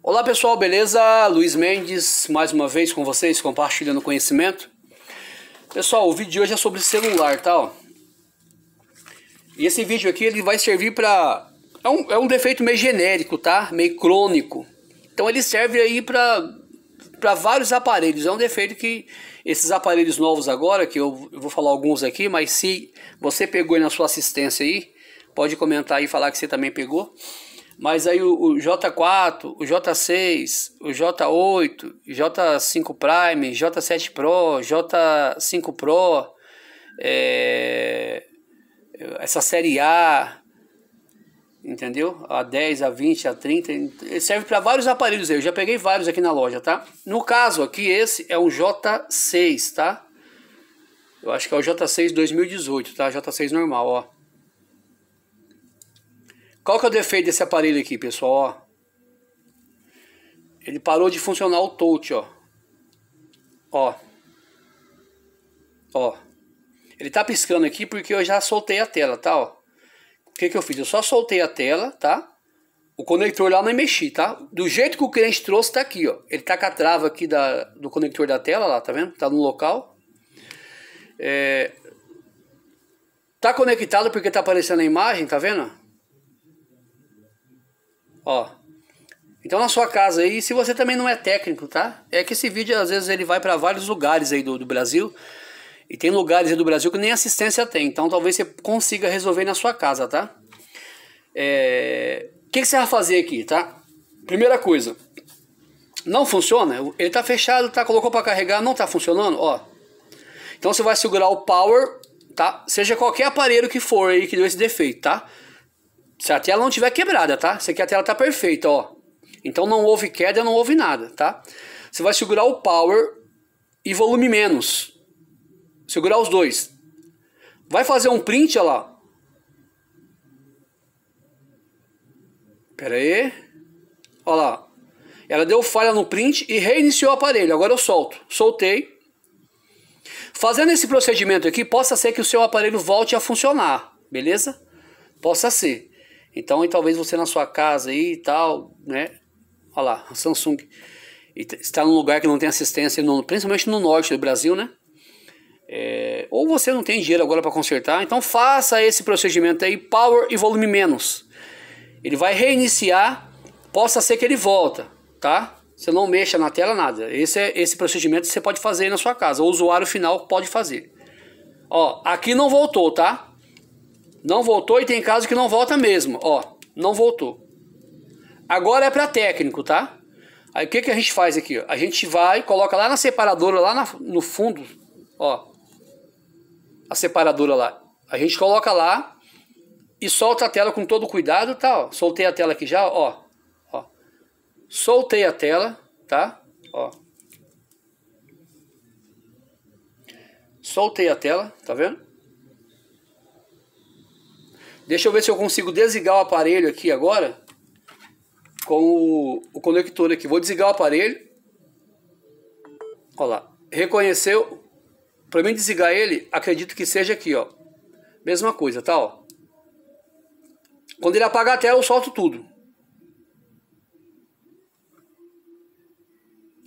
Olá pessoal, beleza? Luiz Mendes mais uma vez com vocês, compartilhando conhecimento. Pessoal, o vídeo de hoje é sobre celular, tá? Ó. E esse vídeo aqui ele vai servir para é um, é um defeito meio genérico, tá? Meio crônico. Então ele serve aí para para vários aparelhos. É um defeito que esses aparelhos novos agora, que eu, eu vou falar alguns aqui, mas se você pegou na sua assistência aí, pode comentar e falar que você também pegou. Mas aí o, o J4, o J6, o J8, J5 Prime, J7 Pro, J5 Pro, é, essa série A, entendeu? A 10, a 20, a 30, serve para vários aparelhos aí. Eu já peguei vários aqui na loja, tá? No caso aqui, esse é um J6, tá? Eu acho que é o J6 2018, tá? J6 normal, ó. Qual que é o defeito desse aparelho aqui, pessoal? Ó, ele parou de funcionar o touch, ó. Ó. Ó. Ele tá piscando aqui porque eu já soltei a tela, tá, ó. O que que eu fiz? Eu só soltei a tela, tá? O conector lá não mexi, tá? Do jeito que o cliente trouxe, tá aqui, ó. Ele tá com a trava aqui da, do conector da tela lá, tá vendo? Tá no local. É... Tá conectado porque tá aparecendo a imagem, tá vendo? Ó. Então na sua casa aí, se você também não é técnico, tá? É que esse vídeo às vezes ele vai para vários lugares aí do, do Brasil. E tem lugares aí do Brasil que nem assistência tem. Então talvez você consiga resolver na sua casa, tá? É... O que, que você vai fazer aqui, tá? Primeira coisa. Não funciona? Ele tá fechado, tá? Colocou para carregar, não tá funcionando? Ó. Então você vai segurar o power, tá? Seja qualquer aparelho que for aí que deu esse defeito, tá? Se a tela não tiver quebrada, tá? Isso aqui a tela tá perfeita, ó. Então não houve queda, não houve nada, tá? Você vai segurar o power e volume menos. Segurar os dois. Vai fazer um print, ó lá. Pera aí. Ó lá. Ela deu falha no print e reiniciou o aparelho. Agora eu solto. Soltei. Fazendo esse procedimento aqui, possa ser que o seu aparelho volte a funcionar, beleza? Possa ser. Então, e talvez você na sua casa aí e tal, né? Olha lá, a Samsung está num lugar que não tem assistência, no, principalmente no norte do Brasil, né? É, ou você não tem dinheiro agora para consertar, então faça esse procedimento aí, power e volume menos. Ele vai reiniciar, possa ser que ele volta, tá? Você não mexa na tela nada. Esse é esse procedimento que você pode fazer aí na sua casa. O usuário final pode fazer. Ó, aqui não voltou, tá? Não voltou e tem caso que não volta mesmo. Ó, não voltou. Agora é para técnico, tá? Aí o que, que a gente faz aqui? A gente vai, coloca lá na separadora, lá na, no fundo, ó. A separadora lá. A gente coloca lá e solta a tela com todo cuidado, tá? Ó. Soltei a tela aqui já, ó. ó. Soltei a tela, tá? Ó. Soltei a tela, tá vendo? Deixa eu ver se eu consigo desligar o aparelho aqui agora com o, o conector aqui. Vou desligar o aparelho. Olha lá. Reconheceu. Para mim desligar ele, acredito que seja aqui, ó. Mesma coisa, tá? Ó. Quando ele apagar a tela, eu solto tudo.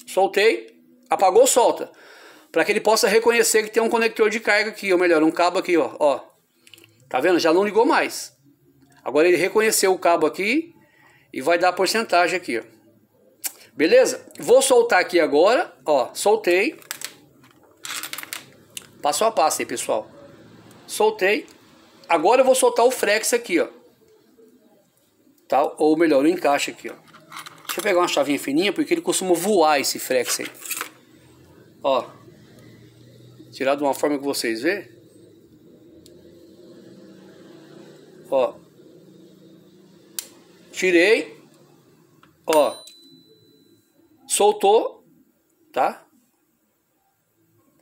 Soltei. Apagou, solta. Para que ele possa reconhecer que tem um conector de carga aqui, ou melhor, um cabo aqui, ó. ó. Tá vendo? Já não ligou mais. Agora ele reconheceu o cabo aqui e vai dar a porcentagem aqui, ó. Beleza? Vou soltar aqui agora, ó, soltei. Passo a passo aí, pessoal. Soltei. Agora eu vou soltar o frex aqui, ó. Tá? Ou melhor, o encaixe aqui, ó. Deixa eu pegar uma chavinha fininha, porque ele costuma voar esse frex aí. Ó. Tirar de uma forma que vocês vê. Ó. Tirei. Ó. Soltou, tá?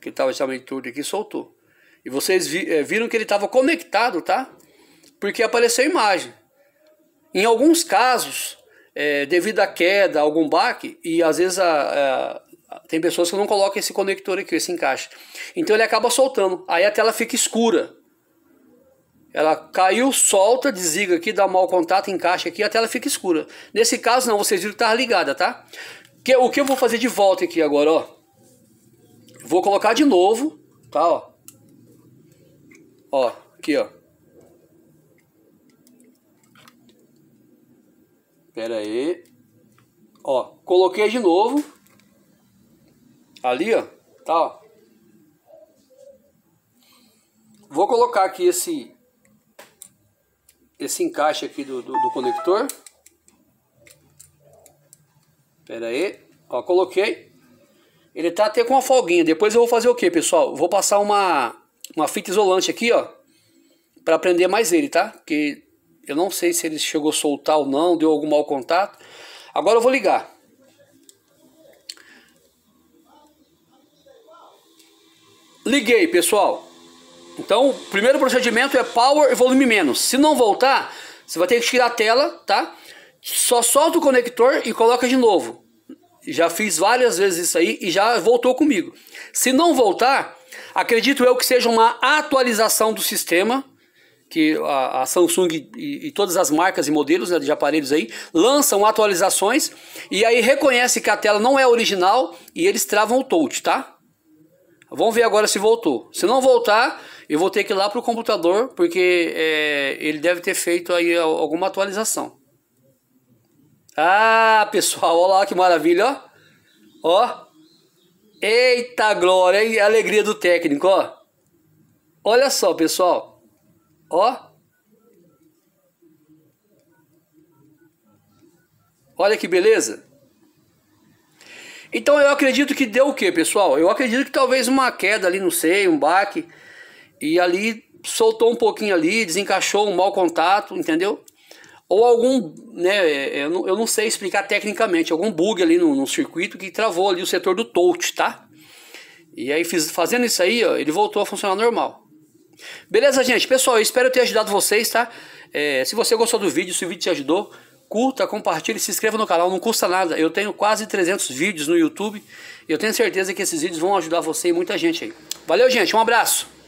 Que estava chamando tudo aqui, soltou. E vocês eh, viram que ele estava conectado, tá? Porque apareceu a imagem. Em alguns casos, é, devido à queda, algum baque, e às vezes a, a, tem pessoas que não colocam esse conector aqui, esse encaixe. Então ele acaba soltando. Aí a tela fica escura. Ela caiu, solta, desliga aqui, dá um mau contato, encaixa aqui, até ela fica escura. Nesse caso não, vocês viram que estava ligada, tá? Que, o que eu vou fazer de volta aqui agora, ó. Vou colocar de novo, tá, ó. Ó, aqui, ó. Pera aí. Ó, coloquei de novo. Ali, ó. Tá, ó. Vou colocar aqui esse esse encaixe aqui do, do, do conector. Pera aí. Ó, coloquei. Ele tá até com uma folguinha. Depois eu vou fazer o que, pessoal? Vou passar uma, uma fita isolante aqui, ó. Pra prender mais ele, tá? Porque eu não sei se ele chegou a soltar ou não. Deu algum mau contato. Agora eu vou ligar. Liguei, pessoal. Então, o primeiro procedimento é power e volume menos. Se não voltar, você vai ter que tirar a tela, tá? Só solta o conector e coloca de novo. Já fiz várias vezes isso aí e já voltou comigo. Se não voltar, acredito eu que seja uma atualização do sistema, que a, a Samsung e, e, todas as marcas e modelos né, de aparelhos aí lançam atualizações e aí reconhece que a tela não é original e eles travam o touch, tá? Vamos ver agora se voltou. Se não voltar, eu vou ter que ir lá para o computador, porque é, ele deve ter feito aí alguma atualização. Ah, pessoal, olha lá que maravilha, ó. Ó. Eita glória, e alegria do técnico, ó. Olha só, pessoal. Ó. Olha que beleza. Então eu acredito que deu o que, pessoal? Eu acredito que talvez uma queda ali, não sei, um baque. E ali soltou um pouquinho ali, desencaixou um mau contato, entendeu? Ou algum, né, eu não, sei explicar tecnicamente, algum bug ali no, no, circuito que travou ali o setor do touch, tá? E aí fiz, fazendo isso aí, ó, ele voltou a funcionar normal. Beleza, gente? Pessoal, eu espero ter ajudado vocês, tá? É, se você gostou do vídeo, se o vídeo te ajudou, curta, compartilhe, se inscreva no canal, não custa nada. Eu tenho quase 300 vídeos no YouTube e eu tenho certeza que esses vídeos vão ajudar você e muita gente aí. Valeu, gente, um abraço!